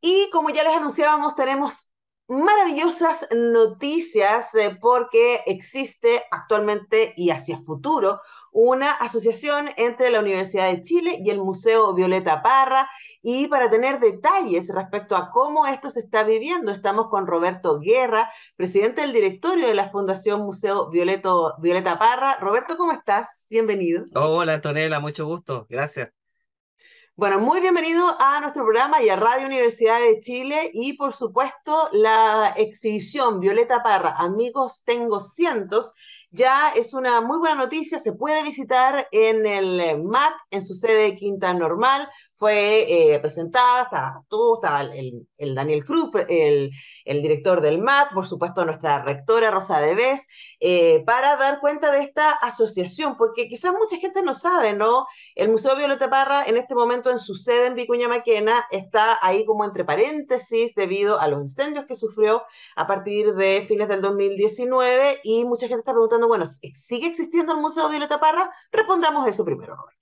Y como ya les anunciábamos, tenemos maravillosas noticias eh, porque existe actualmente y hacia futuro una asociación entre la Universidad de Chile y el Museo Violeta Parra y para tener detalles respecto a cómo esto se está viviendo estamos con Roberto Guerra, presidente del directorio de la Fundación Museo Violeta Parra. Roberto, ¿cómo estás? Bienvenido. Hola Antonella, mucho gusto, gracias. Bueno, muy bienvenido a nuestro programa y a Radio Universidad de Chile y por supuesto la exhibición Violeta Parra, Amigos Tengo Cientos, ya es una muy buena noticia, se puede visitar en el eh, MAC, en su sede Quinta Normal, fue eh, presentada, estaba todo, estaba el, Daniel Cruz, el, director del MAC, por supuesto nuestra rectora Rosa Deves eh, para dar cuenta de esta asociación, porque quizás mucha gente no sabe, ¿no? El Museo Violeta Parra en este momento en su sede en Vicuña Maquena está ahí como entre paréntesis debido a los incendios que sufrió a partir de fines del 2019 y mucha gente está preguntando bueno, ¿sigue existiendo el Museo Violeta Parra? Respondamos eso primero, Roberto.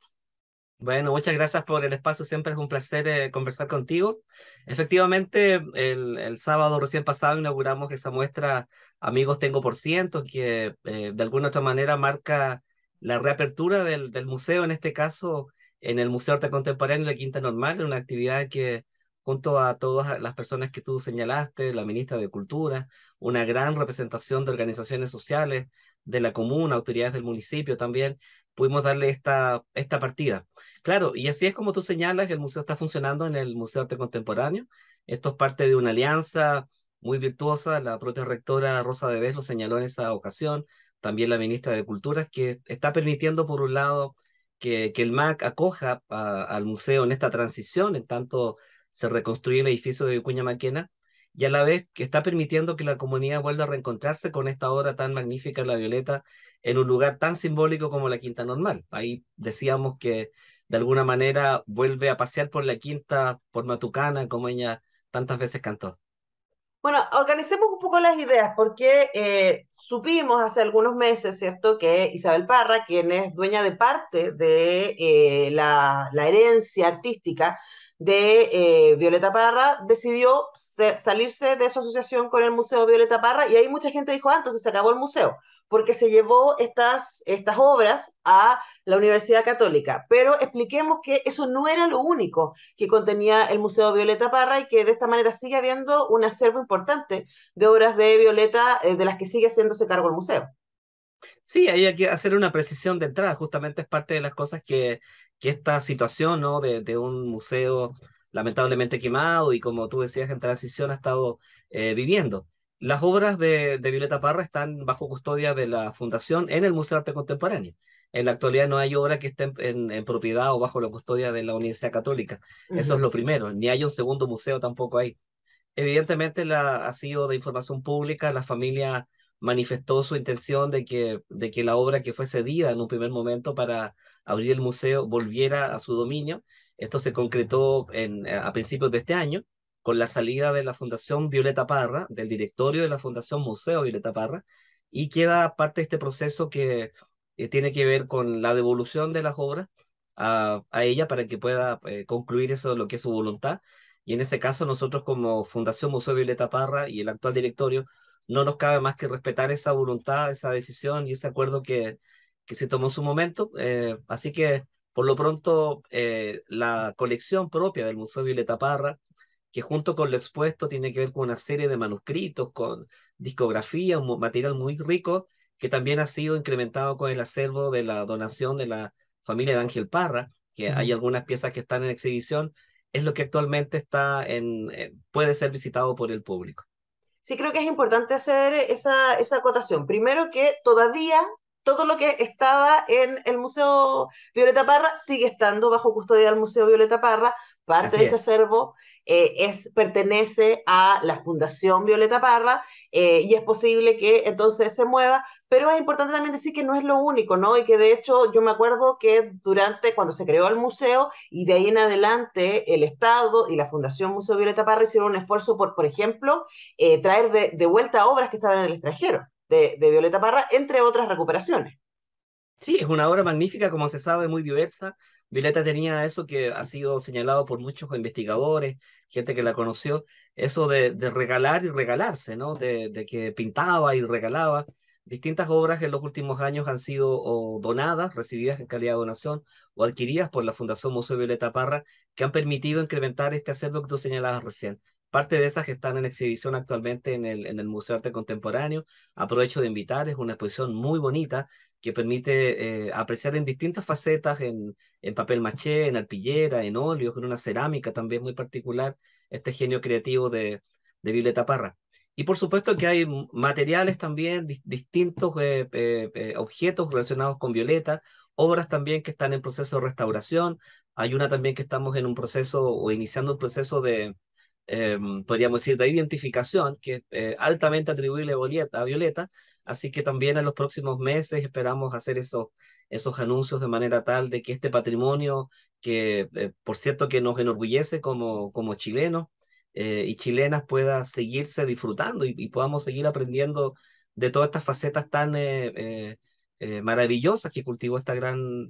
Bueno, muchas gracias por el espacio, siempre es un placer eh, conversar contigo. Efectivamente, el, sábado recién pasado inauguramos esa muestra Amigos Tengo por Ciento, que eh, de alguna otra manera marca la reapertura del, museo, en este caso en el Museo Arte Contemporáneo de la Quinta Normal, una actividad que junto a todas las personas que tú señalaste, la ministra de Cultura, una gran representación de organizaciones sociales, de la comuna, autoridades del municipio también, pudimos darle esta, esta partida. Claro, y así es como tú señalas, el museo está funcionando en el Museo Arte Contemporáneo. Esto es parte de una alianza muy virtuosa, la propia rectora Rosa De Vélez lo señaló en esa ocasión, también la ministra de Culturas, que está permitiendo, por un lado, que, que el MAC acoja al museo en esta transición, en tanto se reconstruye el edificio de Vicuña Maquena, y a la vez que está permitiendo que la comunidad vuelva a reencontrarse con esta obra tan magnífica, La Violeta, en un lugar tan simbólico como la Quinta Normal. Ahí decíamos que de alguna manera vuelve a pasear por la Quinta, por Matucana, como ella tantas veces cantó. Bueno, organicemos un poco las ideas, porque eh, supimos hace algunos meses, ¿cierto?, que Isabel Parra, quien es dueña de parte de eh, la, la herencia artística de eh, Violeta Parra, decidió salirse de su asociación con el Museo Violeta Parra y ahí mucha gente dijo, ah, entonces se acabó el museo, porque se llevó estas, estas obras a la Universidad Católica. Pero expliquemos que eso no era lo único que contenía el Museo Violeta Parra y que de esta manera sigue habiendo un acervo importante de obras de Violeta eh, de las que sigue haciéndose cargo el museo. Sí, ahí hay que hacer una precisión de entrada, justamente es parte de las cosas que, que esta situación ¿no? de, un museo lamentablemente quemado y como tú decías en transición ha estado eh, viviendo. Las obras de, Violeta Parra están bajo custodia de la Fundación en el Museo de Arte Contemporáneo. En la actualidad no hay obra que esté en, propiedad o bajo la custodia de la Universidad Católica. Eso es lo primero. Ni hay un segundo museo tampoco ahí. Evidentemente la, ha sido de información pública. La familia manifestó su intención de que, de que la obra que fue cedida en un primer momento para abrir el museo volviera a su dominio. Esto se concretó eh, a principios de este año con la salida de la Fundación Violeta Parra, del directorio de la Fundación Museo Violeta Parra, y queda parte de este proceso que eh, tiene que ver con la devolución de las obras a, ella para que pueda eh, concluir eso lo que es su voluntad. Y en ese caso nosotros como Fundación Museo Violeta Parra y el actual directorio no nos cabe más que respetar esa voluntad, esa decisión y ese acuerdo que, que se tomó su momento. Eh, así que, por lo pronto, eh, la colección propia del Museo Violeta Parra, que junto con lo expuesto tiene que ver con una serie de manuscritos, con discografía, un material muy rico, que también ha sido incrementado con el acervo de la donación de la familia de Ángel Parra, que hay algunas piezas que están en exhibición, es lo que actualmente está en, eh, puede ser visitado por el público. Sí, creo que es importante hacer esa, esa acotación. Primero que todavía todo lo que estaba en el Museo Violeta Parra sigue estando bajo custodia del Museo Violeta Parra. Parte de ese acervo eh, es, pertenece a la Fundación Violeta Parra eh, y es posible que entonces se mueva, pero es importante también decir que no es lo único, ¿no? Y que de hecho yo me acuerdo que durante cuando se creó el museo y de ahí en adelante el Estado y la Fundación Museo Violeta Parra hicieron un esfuerzo por, por ejemplo, eh, traer de, de vuelta obras que estaban en el extranjero de, Violeta Parra, entre otras recuperaciones. Sí, es una obra magnífica, como se sabe, muy diversa. Violeta tenía eso que ha sido señalado por muchos investigadores, gente que la conoció, eso de, regalar y regalarse, ¿no? De, que pintaba y regalaba. Distintas obras en los últimos años han sido donadas, recibidas en calidad de donación o adquiridas por la Fundación Museo Violeta Parra, que han permitido incrementar este acervo que tú señalabas recién. Parte de esas que están en exhibición actualmente en el, en el Museo de Arte Contemporáneo. Aprovecho de invitarles una exposición muy bonita que permite eh, apreciar en distintas facetas, en, en papel maché, en arpillera, en óleo, en una cerámica también muy particular, este genio creativo de, de Violeta Parra. Y por supuesto que hay materiales también, distintos eh, eh, objetos relacionados con Violeta, obras también que están en proceso de restauración, hay una también que estamos en un proceso o iniciando un proceso de, Em, podríamos decir, de identificación, que es altamente atribuible a Violeta, así que también en los próximos meses esperamos hacer esos, esos anuncios de manera tal de que este patrimonio, que eh, por cierto que nos enorgullece como, como chilenos eh, y chilenas, pueda seguirse disfrutando y, podamos seguir aprendiendo de todas estas facetas tan eh, maravillosas que cultivó esta gran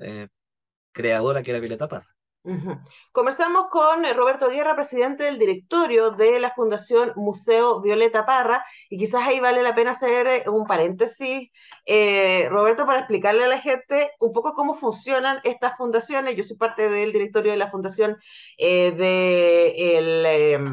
creadora que era Violeta Parra. Comenzamos con eh, Roberto Guerra, presidente del directorio de la Fundación Museo Violeta Parra, y quizás ahí vale la pena hacer eh, un paréntesis, eh, Roberto, para explicarle a la gente un poco cómo funcionan estas fundaciones. Yo soy parte del directorio de la Fundación em, del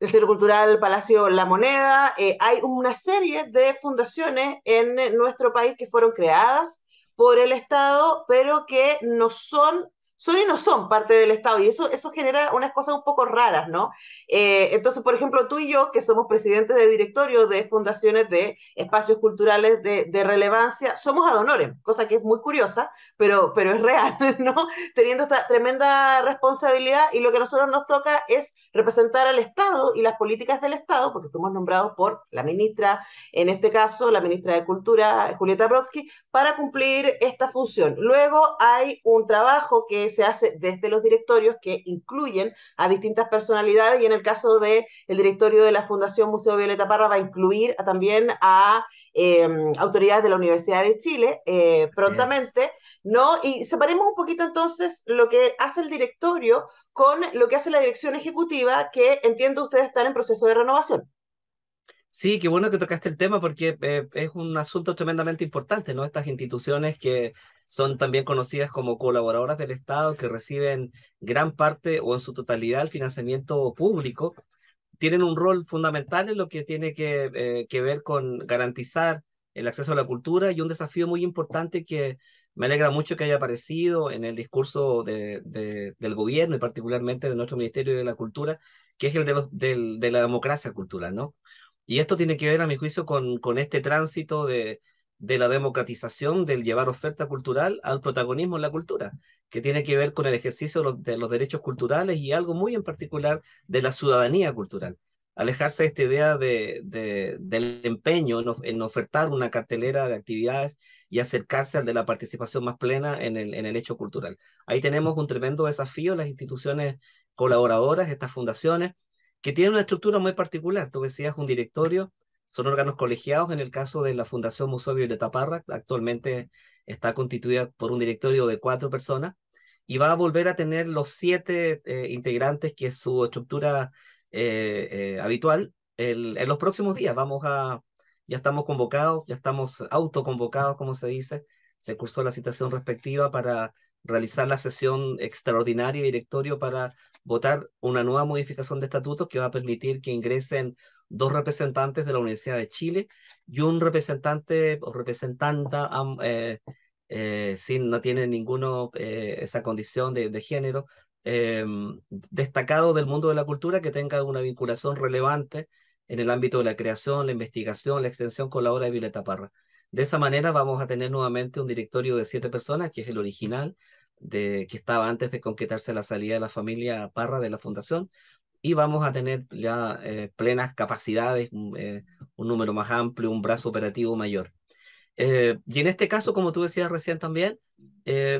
Centro Cultural Palacio La Moneda. hay una serie de fundaciones en nuestro país que fueron creadas por el Estado, pero que no son son y no son parte del Estado y eso, eso genera unas cosas un poco raras, ¿no? Eh, entonces, por ejemplo, tú y yo, que somos presidentes de directorio de fundaciones de espacios culturales de, relevancia, somos ad cosa que es muy curiosa, pero, pero es real, ¿no? Teniendo esta tremenda responsabilidad y lo que a nosotros nos toca es representar al Estado y las políticas del Estado, porque fuimos nombrados por la ministra, en este caso, la ministra de Cultura, Julieta Brodsky, para cumplir esta función. Luego hay un trabajo que es se hace desde los directorios que incluyen a distintas personalidades y en el caso del el directorio de la Fundación Museo Violeta Parra va a incluir también a em, autoridades de la Universidad de Chile eh, prontamente, ¿no? Y separemos un poquito entonces lo que hace el directorio con lo que hace la dirección ejecutiva que entiendo ustedes están en proceso de renovación. Sí, qué bueno que tocaste el tema porque eh, es un asunto tremendamente importante, ¿no? Estas instituciones que son también conocidas como colaboradoras del Estado que reciben gran parte o en su totalidad el financiamiento público, tienen un rol fundamental en lo que tiene que, eh, que ver con garantizar el acceso a la cultura y un desafío muy importante que me alegra mucho que haya aparecido en el discurso del gobierno y particularmente de nuestro Ministerio de la Cultura, que es el de, de la democracia cultural, ¿no? Y esto tiene que ver, a mi juicio, con, con este tránsito de, de la democratización del llevar oferta cultural al protagonismo en la cultura, que tiene que ver con el ejercicio de los, derechos culturales y algo muy en particular de la ciudadanía cultural. Alejarse de esta idea de, del empeño en, ofertar una cartelera de actividades y acercarse al de la participación más plena en el, en el hecho cultural. Ahí tenemos un tremendo desafío, las instituciones colaboradoras, estas fundaciones, que tienen una estructura muy particular. Tú decías un directorio son órganos colegiados. En el caso de la Fundación Museo de Taparra actualmente está constituida por un directorio de cuatro personas y va a volver a tener los siete eh, integrantes que es su estructura eh, eh, habitual en los próximos días. Vamos a, ya estamos convocados, ya estamos autoconvocados, como se dice. Se cursó la citación respectiva para realizar la sesión extraordinaria de directorio para votar una nueva modificación de estatutos que va a permitir que ingresen dos representantes de la Universidad de Chile y un representante o representanta eh, eh, sin no tiene ninguno eh, esa condición de, género em, destacado del mundo de la cultura que tenga una vinculación relevante en el ámbito de la creación, la investigación, la extensión con la obra de Violeta Parra. De esa manera vamos a tener nuevamente un directorio de siete personas, que es el original, de, que estaba antes de concretarse la salida de la familia Parra de la fundación, y vamos a tener ya eh, plenas capacidades, eh, un número más amplio, un brazo operativo mayor. Eh, y en este caso, como tú decías recién también,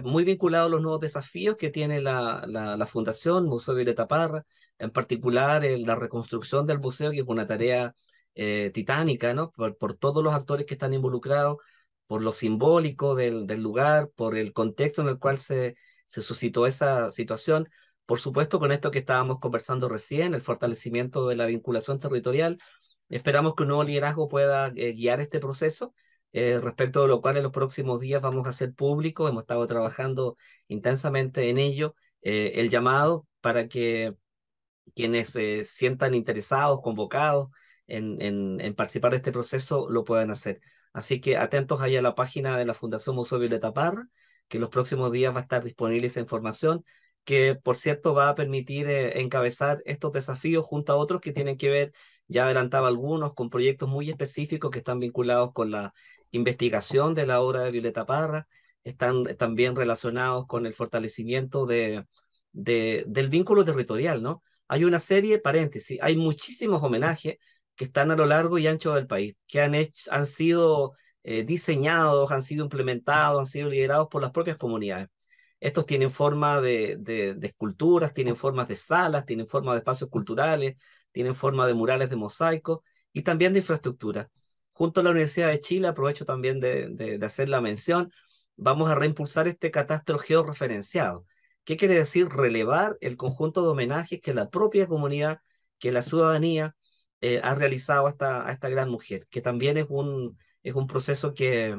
muy vinculado a los nuevos desafíos que tiene la, la, Fundación Museo Violeta Parra, en particular la reconstrucción del museo, que es una tarea titánica, ¿no? Por, por todos los actores que están involucrados, por lo simbólico del, del, lugar, por el contexto en el cual se, se suscitó esa situación, por supuesto, con esto que estábamos conversando recién, el fortalecimiento de la vinculación territorial, esperamos que un nuevo liderazgo pueda eh, guiar este proceso, eh, respecto de lo cual en los próximos días vamos a hacer público, hemos estado trabajando intensamente en ello, eh, el llamado para que quienes se sientan interesados, convocados en, en, en, participar de este proceso, lo puedan hacer. Así que atentos ahí a la página de la Fundación Museo Violeta Parra, que en los próximos días va a estar disponible esa información que por cierto va a permitir eh, encabezar estos desafíos junto a otros que tienen que ver, ya adelantaba algunos, con proyectos muy específicos que están vinculados con la investigación de la obra de Violeta Parra, están también relacionados con el fortalecimiento de, del vínculo territorial, ¿no? Hay una serie, paréntesis, hay muchísimos homenajes que están a lo largo y ancho del país, que han, han sido eh, diseñados, han sido implementados, han sido liderados por las propias comunidades. Estos tienen forma de, de, esculturas, tienen forma de salas, tienen forma de espacios culturales, tienen forma de murales de mosaicos y también de infraestructura. Junto a la Universidad de Chile, aprovecho también de, hacer la mención, vamos a reimpulsar este catastro georreferenciado. ¿Qué quiere decir? Relevar el conjunto de homenajes que la propia comunidad, que la ciudadanía eh, ha realizado hasta a esta gran mujer, que también es un, es un proceso que,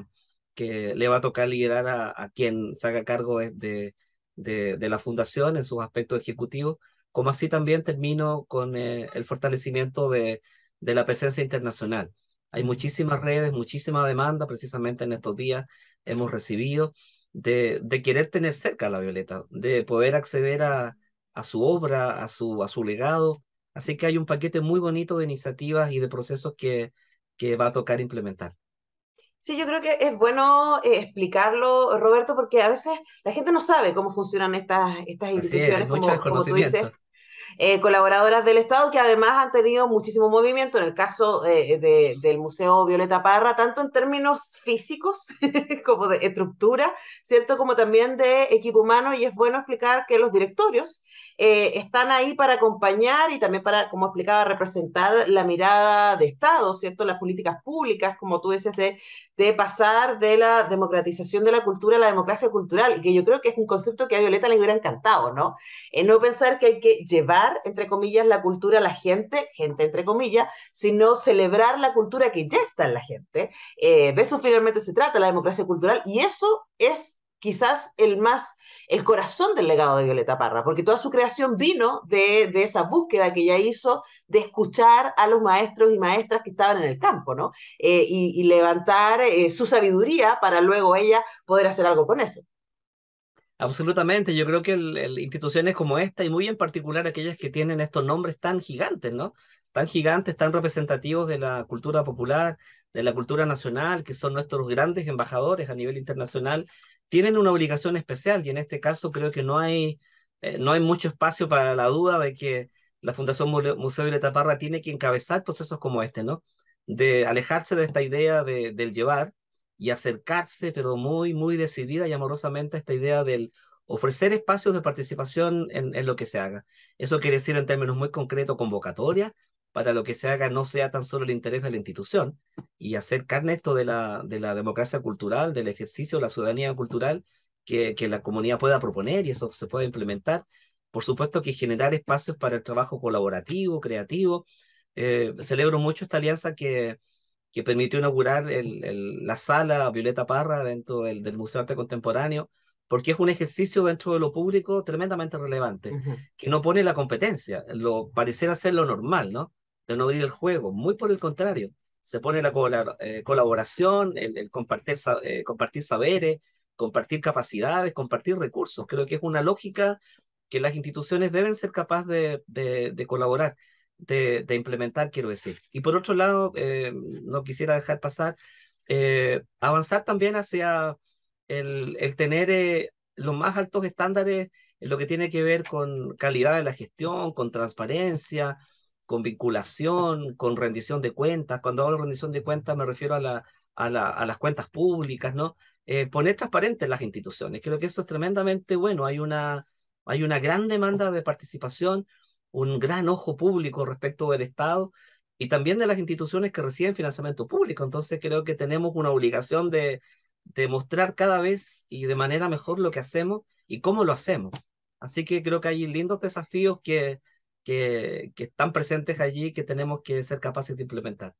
que le va a tocar liderar a, quien quien haga cargo de, de, la fundación en sus aspectos ejecutivos, como así también termino con eh, el fortalecimiento de, la presencia internacional. Hay muchísimas redes, muchísima demanda, precisamente en estos días hemos recibido de, querer tener cerca a la Violeta, de poder acceder a, a su obra, a su, a su legado. Así que hay un paquete muy bonito de iniciativas y de procesos que, que va a tocar implementar. Sí, yo creo que es bueno eh, explicarlo, Roberto, porque a veces la gente no sabe cómo funcionan estas, estas instituciones, como, como, tú dices. Eh, colaboradoras del Estado que además han tenido muchísimo movimiento en el caso eh, de, del Museo Violeta Parra, tanto en términos físicos como de estructura, ¿cierto? Como también de equipo humano y es bueno explicar que los directorios eh, están ahí para acompañar y también para, como explicaba, representar la mirada de Estado, ¿cierto? Las políticas públicas, como tú dices, de, de pasar de la democratización de la cultura a la democracia cultural, y que yo creo que es un concepto que a Violeta le hubiera encantado, ¿no? no pensar que hay que llevar entre comillas, la cultura, la gente, gente entre comillas, sino celebrar la cultura que ya está en la gente. Eh, de eso finalmente se trata, la democracia cultural, y eso es quizás el más, el corazón del legado de Violeta Parra, porque toda su creación vino de, esa búsqueda que ella hizo de escuchar a los maestros y maestras que estaban en el campo, ¿no? Eh, y, levantar eh, su sabiduría para luego ella poder hacer algo con eso. Absolutamente, yo creo que instituciones como esta y muy en particular aquellas que tienen estos nombres tan gigantes, ¿no? Tan gigantes, tan representativos de la cultura popular, de la cultura nacional, que son nuestros grandes embajadores a nivel internacional, tienen una obligación especial y en este caso creo que no hay, eh, no hay mucho espacio para la duda de que la Fundación Museo de Taparra tiene que encabezar procesos como este, ¿no? De alejarse de esta idea de, del llevar y acercarse, pero muy, muy decidida y amorosamente a esta idea del ofrecer espacios de participación en, lo que se haga. Eso quiere decir en términos muy concretos convocatoria para lo que se haga no sea tan solo el interés de la institución y hacer carne esto de la, de la democracia cultural, del ejercicio de la ciudadanía cultural que, la comunidad pueda proponer y eso se pueda implementar. Por supuesto que generar espacios para el trabajo colaborativo, creativo. Eh, celebro mucho esta alianza que, que permitió inaugurar la sala Violeta Parra dentro del, Museo de Arte Contemporáneo, porque es un ejercicio dentro de lo público tremendamente relevante, que no pone la competencia, lo pareciera ser lo normal, ¿no? De no abrir el juego, muy por el contrario, se pone la eh, colaboración, el, eh, compartir, saberes, compartir capacidades, compartir recursos. Creo que es una lógica que las instituciones deben ser capaces de colaborar de, implementar, quiero decir. Y por otro lado, eh, no quisiera dejar pasar, eh, avanzar también hacia el, tener eh, los más altos estándares en lo que tiene que ver con calidad de la gestión, con transparencia, con vinculación, con rendición de cuentas. Cuando hablo de rendición de cuentas me refiero a, la, a, las cuentas públicas, ¿no? poner transparentes las instituciones. Creo que eso es tremendamente bueno. Hay una, hay una gran demanda de participación un gran ojo público respecto del Estado y también de las instituciones que reciben financiamiento público. Entonces creo que tenemos una obligación de, demostrar mostrar cada vez y de manera mejor lo que hacemos y cómo lo hacemos. Así que creo que hay lindos desafíos que, que, que están presentes allí que tenemos que ser capaces de implementar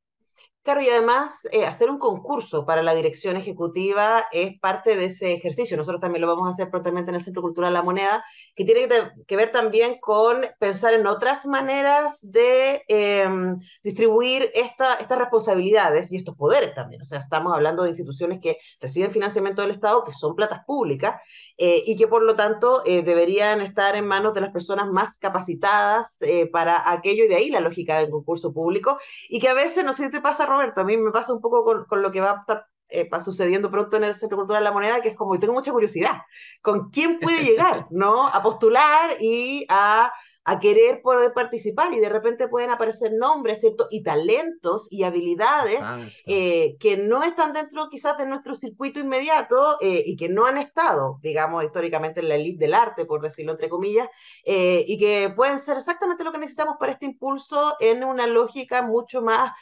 caro y además eh, hacer un concurso para la dirección ejecutiva es parte de ese ejercicio. Nosotros también lo vamos a hacer prontamente en el Centro Cultural La Moneda, que tiene que, ver también con pensar en otras maneras de em, distribuir estas responsabilidades y estos poderes también. O sea, estamos hablando de instituciones que reciben financiamiento del Estado, que son platas públicas eh, y que por lo tanto eh, deberían estar en manos de las personas más capacitadas para aquello y de ahí la lógica del concurso público y que a veces, no siente pasa, Roberto, a mí me pasa un poco con, lo que va a estar eh, sucediendo pronto en el Centro Cultural de la Moneda, que es como, tengo mucha curiosidad, ¿con quién puede llegar, ¿no? A postular y a a querer poder participar y de repente pueden aparecer nombres, ¿cierto? Y talentos y habilidades eh, que no están dentro quizás de nuestro circuito inmediato eh, y que no han estado, digamos, históricamente en la elite del arte, por decirlo entre comillas, eh, y que pueden ser exactamente lo que necesitamos para este impulso en una lógica mucho más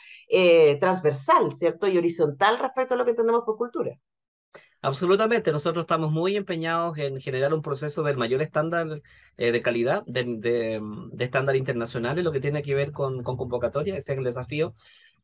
transversal, ¿cierto? Y horizontal respecto a lo que entendemos por cultura. Absolutamente, nosotros estamos muy empeñados en generar un proceso del mayor estándar eh, de calidad, mm, de, estándar internacional, en lo que tiene que ver con, con convocatoria, ese es el desafío,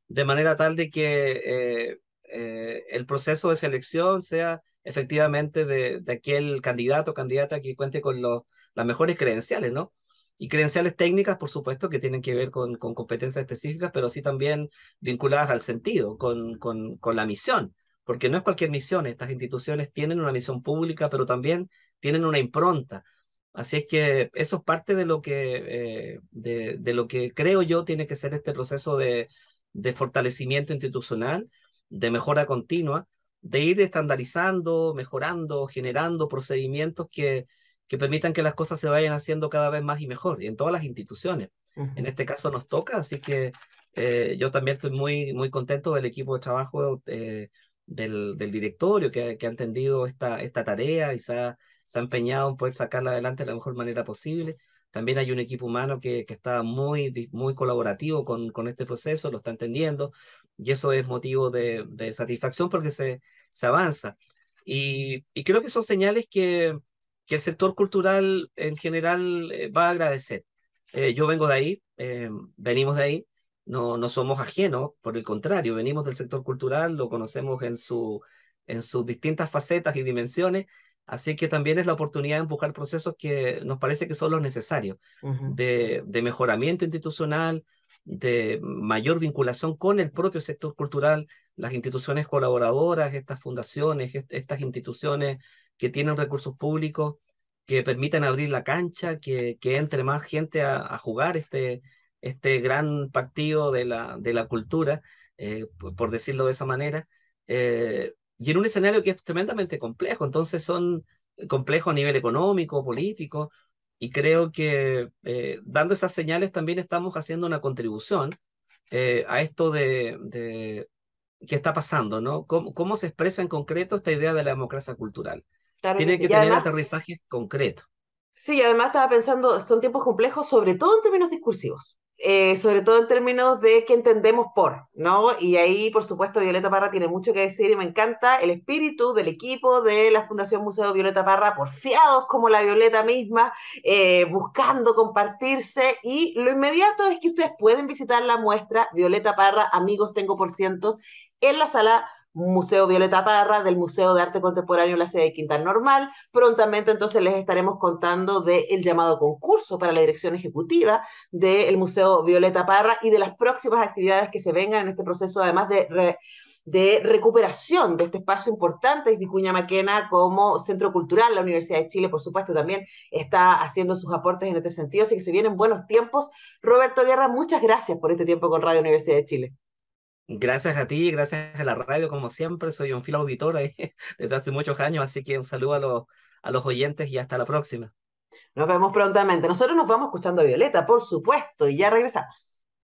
de manera tal de que eh, eh, el proceso de selección sea efectivamente de, aquel candidato o candidata que cuente con las mejores credenciales, ¿no? y credenciales técnicas, por supuesto, que tienen que ver con, con competencias específicas, pero sí también vinculadas al sentido, con, con, con la misión, porque no es cualquier misión, estas instituciones tienen una misión pública, pero también tienen una impronta. Así es que eso es parte de lo que, eh, de, lo que creo yo tiene que ser este proceso de, fortalecimiento institucional, de mejora continua, de ir estandarizando, mejorando, generando procedimientos que, que permitan que las cosas se vayan haciendo cada vez más y mejor, y en todas las instituciones. En este caso nos toca, así que eh, yo también estoy muy, muy contento del equipo de trabajo eh, del, directorio que, ha entendido esta, tarea y se ha, empeñado en poder sacarla adelante de la mejor manera posible. También hay un equipo humano que, está muy, colaborativo con, este proceso, lo está entendiendo y eso es motivo de, satisfacción porque se, avanza. Y, creo que son señales que, el sector cultural en general eh, va a agradecer. Eh, yo vengo de ahí, eh, venimos de ahí, no, no somos ajenos, por el contrario, venimos del sector cultural, lo conocemos en, su, en sus distintas facetas y dimensiones, así que también es la oportunidad de empujar procesos que nos parece que son los necesarios, de, mejoramiento institucional, de mayor vinculación con el propio sector cultural, las instituciones colaboradoras, estas fundaciones, estas instituciones que tienen recursos públicos, que permitan abrir la cancha, que, que entre más gente a jugar este este gran partido de la, de la cultura, eh, por decirlo de esa manera, eh, y en un escenario que es tremendamente complejo, entonces son complejos a nivel económico, político, y creo que eh, dando esas señales también estamos haciendo una contribución a esto de, qué está pasando, ¿no? ¿Cómo, se expresa en concreto esta idea de la democracia cultural? Tiene que, tener aterrizaje concreto Sí, además estaba pensando, son tiempos complejos, sobre todo en términos discursivos. Eh, sobre todo en términos de qué entendemos por, ¿no? Y ahí, por supuesto, Violeta Parra tiene mucho que decir y me encanta el espíritu del equipo de la Fundación Museo Violeta Parra, porfiados como la Violeta misma, eh, buscando compartirse. Y lo inmediato es que ustedes pueden visitar la muestra Violeta Parra, Amigos Tengo por Cientos, en la sala Museo Violeta Parra, del Museo de Arte Contemporáneo la sede de Quintal Normal. Prontamente entonces les estaremos contando del llamado concurso para la dirección ejecutiva del Museo Violeta Parra y de las próximas actividades que se vengan en este proceso, además de... de recuperación de este espacio importante de Vicuña Maquena como centro cultural. La Universidad de Chile, por supuesto, también está haciendo sus aportes en este sentido, así que se vienen buenos tiempos. Roberto Guerra, muchas gracias por este tiempo con Radio Universidad de Chile. Gracias a ti, gracias a la radio, como siempre. Soy un fiel auditor desde hace muchos años, así que un saludo a los, a los oyentes y hasta la próxima. Nos vemos prontamente. Nosotros nos vamos escuchando a Violeta, por supuesto, y ya regresamos.